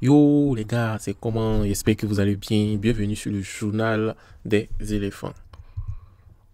Yo les gars, c'est comment J'espère que vous allez bien. Bienvenue sur le journal des éléphants.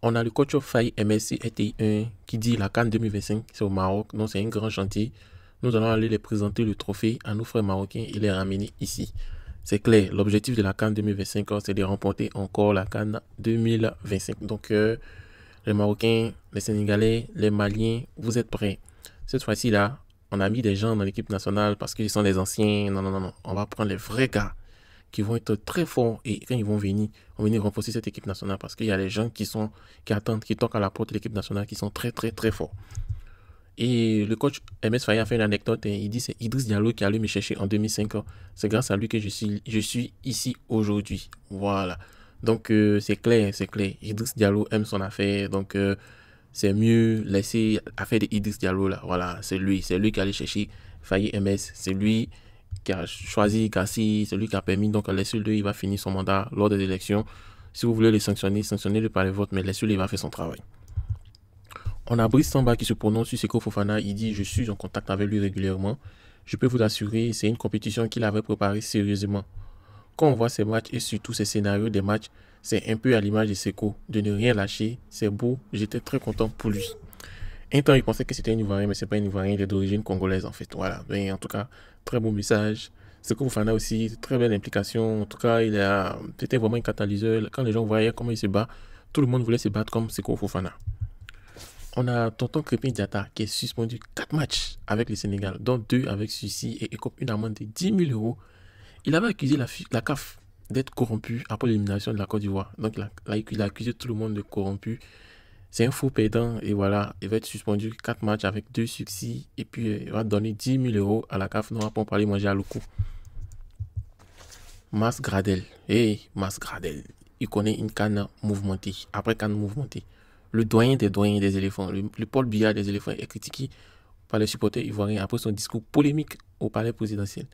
On a le coach of Faye MSC ETI1 qui dit la Cannes 2025, c'est au Maroc. Non, c'est un grand chantier. Nous allons aller les présenter le trophée à nos frères marocains et les ramener ici. C'est clair, l'objectif de la Cannes 2025, c'est de remporter encore la Cannes 2025. Donc, euh, les Marocains, les Sénégalais, les Maliens, vous êtes prêts. Cette fois-ci, là, on a mis des gens dans l'équipe nationale parce qu'ils sont des anciens. Non, non, non, non. On va prendre les vrais gars qui vont être très forts et quand ils vont venir, on venir renforcer cette équipe nationale parce qu'il y a les gens qui sont qui attendent, qui toquent à la porte de l'équipe nationale, qui sont très très très forts. Et le coach MS Faye a fait une anecdote et il dit c'est Idriss Diallo qui allé me chercher en 2005. C'est grâce à lui que je suis, je suis ici aujourd'hui. Voilà. Donc euh, c'est clair, c'est clair. Idriss Diallo aime son affaire. Donc euh, c'est mieux laisser affaire de Idriss Diallo là. Voilà, c'est lui, c'est lui qui allait chercher Faye MS, c'est lui qui a choisi Gassi, c'est lui qui a permis donc laissez 2 il va finir son mandat lors des élections. Si vous voulez le sanctionner, sanctionnez-le par les votes, mais laissez il va faire son travail. On a Brice Samba qui se prononce sur Seko Fofana. Il dit Je suis en contact avec lui régulièrement. Je peux vous assurer, c'est une compétition qu'il avait préparée sérieusement. Quand on voit ces matchs et surtout ces scénarios des matchs, c'est un peu à l'image de Seko, de ne rien lâcher. C'est beau, j'étais très content pour lui. Un temps, il pensait que c'était un Ivoirien, mais c'est pas un Ivoirien, il est d'origine congolaise en fait. Voilà. Mais en tout cas, très beau message. Seko Fofana aussi, très belle implication. En tout cas, il a, c'était vraiment un catalyseur. Quand les gens voyaient comment il se bat, tout le monde voulait se battre comme Seko Fofana. On a Tonton Crépin Diata qui est suspendu 4 matchs avec le Sénégal, dont 2 avec celui-ci et écope une amende de 10 000 euros. Il avait accusé la, la CAF d'être corrompu après l'élimination de la Côte d'Ivoire. Donc là, il a accusé tout le monde de corrompu. C'est un faux pédant et voilà, il va être suspendu 4 matchs avec 2 succès et puis euh, il va donner 10 000 euros à la CAF Noire pour aller manger à Loukou. Mas Gradel, hey, Mas Gradel, il connaît une canne mouvementée, après canne mouvementée. Le doyen des doyens des éléphants, le, le Paul Billard des éléphants est critiqué par les supporters ivoiriens après son discours polémique au palais présidentiel.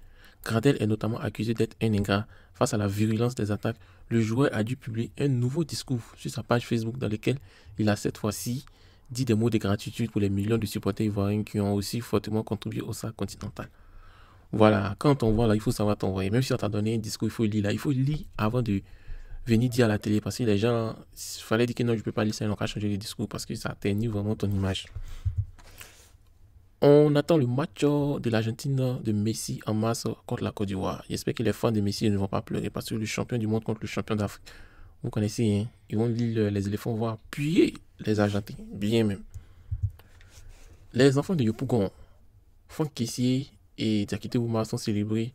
Gradel est notamment accusé d'être un ingrat. Face à la virulence des attaques, le joueur a dû publier un nouveau discours sur sa page Facebook dans lequel il a cette fois-ci dit des mots de gratitude pour les millions de supporters ivoiriens qui ont aussi fortement contribué au sac continental. Voilà, quand on voit là, il faut savoir t'envoyer. Même si on t'a donné un discours, il faut lire là. Il faut lire avant de venir dire à la télé parce que les gens, il fallait dire que non, je ne peux pas lire ça, ils n'ont changer le discours parce que ça ternit vraiment ton image. On attend le match euh, de l'Argentine euh, de Messi en masse euh, contre la Côte d'Ivoire. J'espère que les fans de Messi ne vont pas pleurer parce que le champion du monde contre le champion d'Afrique, vous connaissez, hein? ils vont lire les éléphants vont appuyer les Argentins, bien même. Les enfants de Yopougon, Franck Kessier et Diakite sont célébrés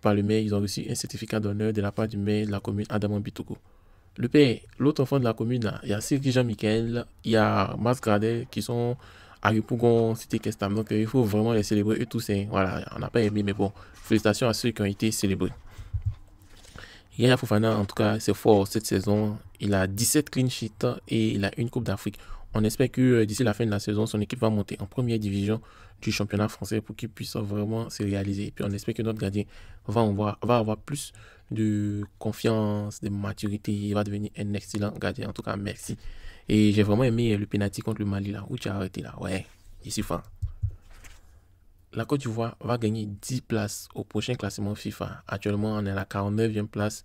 par le maire. Ils ont reçu un certificat d'honneur de la part du maire de la commune Adam Bitogo. Le père, l'autre enfant de la commune, il y a Sylvie Jean-Michel, il y a Mas Gradel qui sont Pougon c'était Kestam. Donc, il faut vraiment les célébrer, et tous. Hein. Voilà, on n'a pas aimé, mais bon, félicitations à ceux qui ont été célébrés. Yaya Fofana, en tout cas, c'est fort cette saison. Il a 17 clean sheets et il a une Coupe d'Afrique. On espère que euh, d'ici la fin de la saison, son équipe va monter en première division du championnat français pour qu'il puisse vraiment se réaliser. Et puis on espère que notre gardien va, va avoir plus de confiance, de maturité. Il va devenir un excellent gardien. En tout cas, merci et j'ai vraiment aimé euh, le penalty contre le Mali là, où tu as arrêté là. Ouais, ici suis La Côte d'Ivoire va gagner 10 places au prochain classement FIFA. Actuellement, on est à la 49e place.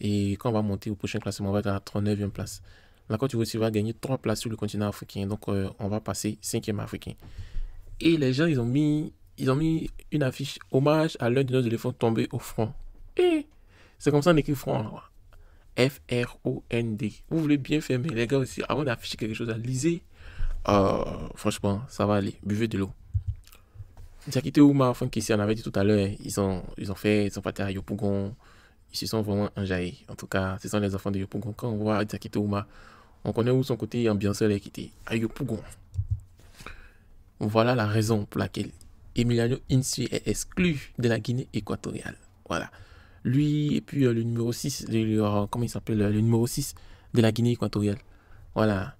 Et quand on va monter au prochain classement, on va être à la 39e place. La Côte d'Ivoire aussi va gagner 3 places sur le continent africain. Donc, euh, on va passer 5e africain. Et les gens, ils ont mis, ils ont mis une affiche hommage à l'un de nos éléphants tombés au front. Et c'est comme ça qu'on écrit front. Là. F-R-O-N-D. Vous voulez bien fermer, les gars aussi, avant d'afficher quelque chose, lisez. Euh, franchement, ça va aller. Buvez de l'eau. Diakité ou qui on avait dit tout à l'heure, hein. ils ont, ils ont fait, ils sont partis à Yopougon. Ils se sont vraiment enjaillés. En tout cas, ce sont les enfants de Yopougon. Quand on voit on connaît où son côté ambianceur est quitté. À Yopougon. Voilà la raison pour laquelle Emiliano Insu est exclu de la Guinée équatoriale. Voilà. Lui, et puis euh, le numéro 6, euh, comment il s'appelle euh, Le numéro 6 de la Guinée équatoriale. Voilà.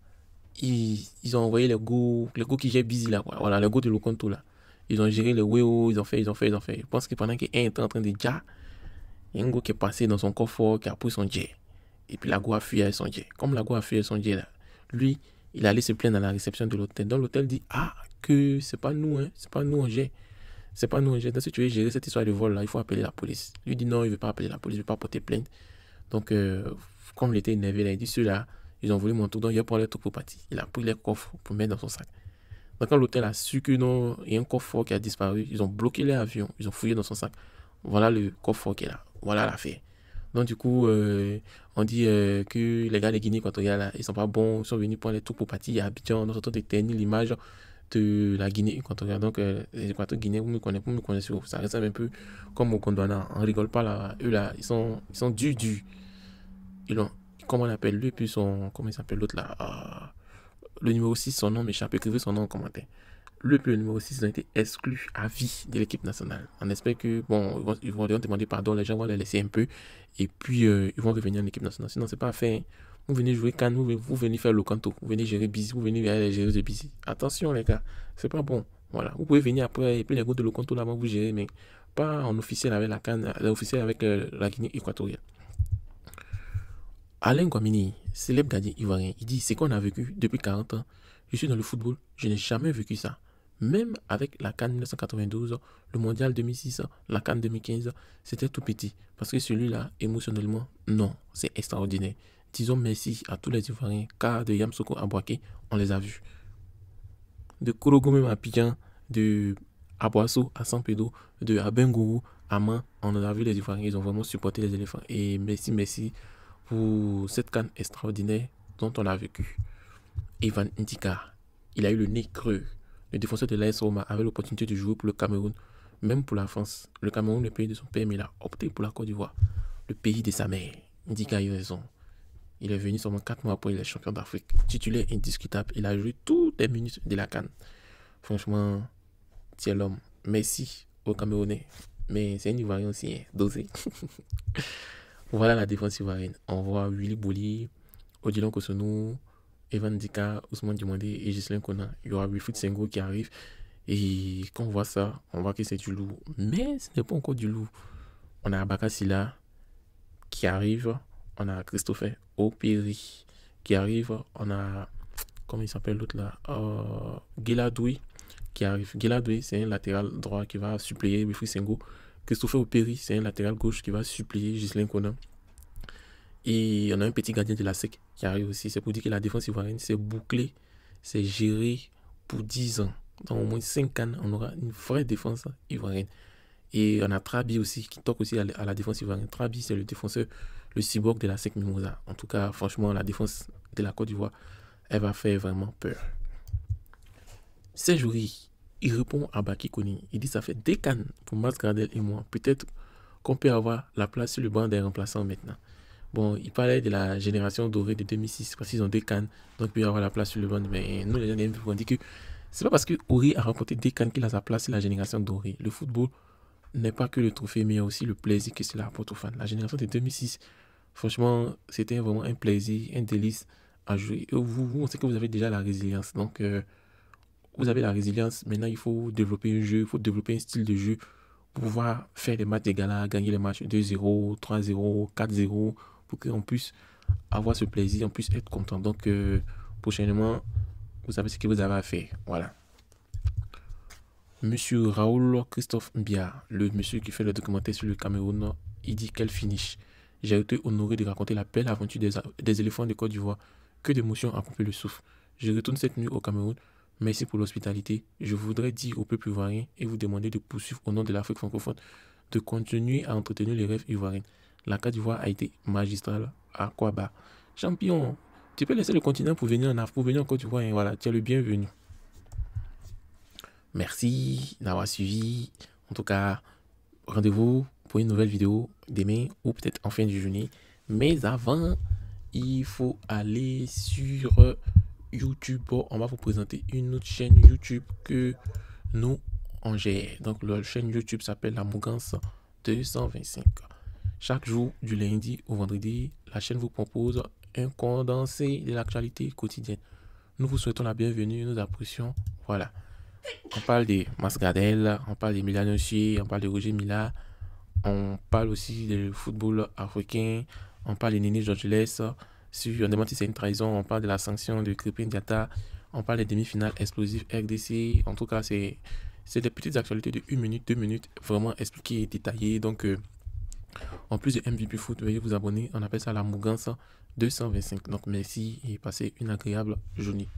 Ils, ont envoyé le go, le go qui gère Busy là, voilà, le go de Lokonto là. Ils ont géré le WEO, ils ont fait, ils ont fait, ils ont fait. Je pense que pendant qu'un était en train de jar, il y a un go qui est passé dans son coffre, qui a pris son jet. Et puis la go a fui avec son jet. Comme la go a fui avec son jet là, lui, il allait se plaindre à la réception de l'hôtel. Dans l'hôtel dit Ah, que c'est pas nous, hein, c'est pas nous, on jet » c'est pas nous, Si tu veux gérer cette histoire de vol-là, il faut appeler la police. Lui dit non, il ne veut pas appeler la police, il ne veut pas porter plainte. Donc, euh, comme il était énervé, là, il dit ceux-là, ils ont volé mon truc, donc il a pris les trucs pour partir. Il a pris les coffres pour mettre dans son sac. Donc, quand l'hôtel a su il y a un coffre qui a disparu, ils ont bloqué l'avion, ils ont fouillé dans son sac. Voilà le coffre qui est là, voilà l'affaire. Donc, du coup, euh, on dit euh, que les gars de guinée là ils sont pas bons, ils sont venus prendre les trucs pour partir a habitent dans un en de l'image de la Guinée quand on regarde Donc, euh, les Équatoriens-Guinéens, vous me connaissez, vous me connaissez, ça ressemble un peu comme au Gondwana. On rigole pas là. Eux là, ils sont, ils sont durs, du Ils ont, comment on appelle lui, puis son, comment il s'appelle l'autre là ah, Le numéro 6, son nom m'échappe, écrivez son nom en commentaire. Le plus numéro 6 ont été exclus à vie de l'équipe nationale. On espère que, bon, ils vont, ils demander pardon, les gens vont les laisser un peu, et puis euh, ils vont revenir en équipe nationale. Sinon, c'est pas fait vous venez jouer Cannes, vous, venez faire le canto, vous venez gérer Busy, vous venez gérer Bissi. Attention les gars, c'est pas bon. Voilà, vous pouvez venir après et puis les goûts de le canto là-bas vous gérez, mais pas en officiel avec la l'officiel euh, avec euh, la Guinée équatoriale. Alain Guamini, célèbre gardien ivoirien, il dit c'est qu'on a vécu depuis 40 ans. Je suis dans le football, je n'ai jamais vécu ça. Même avec la Cannes 1992, le Mondial 2006, la Cannes 2015, c'était tout petit. Parce que celui-là, émotionnellement, non, c'est extraordinaire. Disons merci à tous les Ivoiriens, car de Yamsoko à Boaké, on les a vus. De à de Abouasso à San Pedro, de Abengourou à Main, on en a vu les Ivoiriens, ils ont vraiment supporté les éléphants. Et merci, merci pour cette canne extraordinaire dont on a vécu. Ivan Ndika, il a eu le nez creux. Le défenseur de l'AS Roma avait l'opportunité de jouer pour le Cameroun, même pour la France. Le Cameroun, le pays de son père, mais il a opté pour la Côte d'Ivoire, le pays de sa mère. Ndika a eu raison. Il est venu seulement 4 mois après, il est champion d'Afrique. Titulaire indiscutable, il a joué toutes les minutes de la canne. Franchement, c'est l'homme. Merci au Camerounais. Mais c'est un Ivoirien aussi, hein, dosé. voilà la défense ivoirienne. On voit Willy Bouli, Odilon Kosono, Evan Dika, Ousmane Dimondé et Gislain Kona. Il y aura Wilfried Sengo qui arrive. Et quand on voit ça, on voit que c'est du loup. Mais ce n'est pas encore du loup. On a Abaka Silla qui arrive on a Christopher Opéry qui arrive. On a, comment il s'appelle l'autre là euh, qui arrive. Guiladoui, c'est un latéral droit qui va supplier Bifri Sengo. Christopher c'est un latéral gauche qui va supplier Ghislain Conan. Et on a un petit gardien de la SEC qui arrive aussi. C'est pour dire que la défense ivoirienne, c'est bouclé, c'est géré pour 10 ans. Dans au moins 5 ans, on aura une vraie défense ivoirienne. Et on a Trabi aussi, qui toque aussi à la défense ivoirienne. Trabi, c'est le défenseur le cyborg de la SEC Mimosa. En tout cas, franchement, la défense de la Côte d'Ivoire, elle va faire vraiment peur. c'est jury. il répond à Baki Il dit ça fait des cannes pour Mas et moi. Peut-être qu'on peut avoir la place sur le banc des remplaçants maintenant. Bon, il parlait de la génération dorée de 2006 parce qu'ils ont des cannes, donc il peut avoir la place sur le banc. Mais nous, les gens, on dit que c'est pas parce que Ouri a remporté des cannes qu'il a sa place la génération dorée. Le football, n'est pas que le trophée, mais aussi le plaisir que cela apporte aux fans. La génération de 2006, franchement, c'était vraiment un plaisir, un délice à jouer. vous, on sait que vous avez déjà la résilience. Donc, euh, vous avez la résilience. Maintenant, il faut développer un jeu, il faut développer un style de jeu pour pouvoir faire les matchs égal gala, gagner les matchs 2-0, 3-0, 4-0, pour qu'on puisse avoir ce plaisir, on puisse être content. Donc, euh, prochainement, vous savez ce que vous avez à faire. Voilà. Monsieur Raoul Christophe Mbia, le monsieur qui fait le documentaire sur le Cameroun, il dit qu'elle finit. J'ai été honoré de raconter la belle aventure des, éléphants de Côte d'Ivoire. Que d'émotions a coupé le souffle. Je retourne cette nuit au Cameroun. Merci pour l'hospitalité. Je voudrais dire au peuple ivoirien et vous demander de poursuivre au nom de l'Afrique francophone de continuer à entretenir les rêves ivoiriens. La Côte d'Ivoire a été magistrale à Kwaba. Champion, tu peux laisser le continent pour venir en, Afrique, pour venir en Côte d'Ivoire. Hein, voilà, tu es le bienvenu. Merci d'avoir suivi. En tout cas, rendez-vous pour une nouvelle vidéo demain ou peut-être en fin de journée. Mais avant, il faut aller sur YouTube. On va vous présenter une autre chaîne YouTube que nous on gère. Donc, la chaîne YouTube s'appelle La Mougance 225. Chaque jour, du lundi au vendredi, la chaîne vous propose un condensé de l'actualité quotidienne. Nous vous souhaitons la bienvenue, nous apprécions. Voilà. On parle des Mascadel, on parle des Milanossi, on parle de Roger Mila, on parle aussi du football africain, on parle de Nini Georgeles. Si on demande si c'est une trahison, on parle de la sanction de Crippin Diata, on parle des demi-finales explosives RDC. En tout cas, c'est des petites actualités de 1 minute, 2 minutes, vraiment expliquées et détaillées. Donc, euh, en plus de MVP Foot, veuillez vous abonner. On appelle ça la Mougance 225. Donc, merci et passez une agréable journée.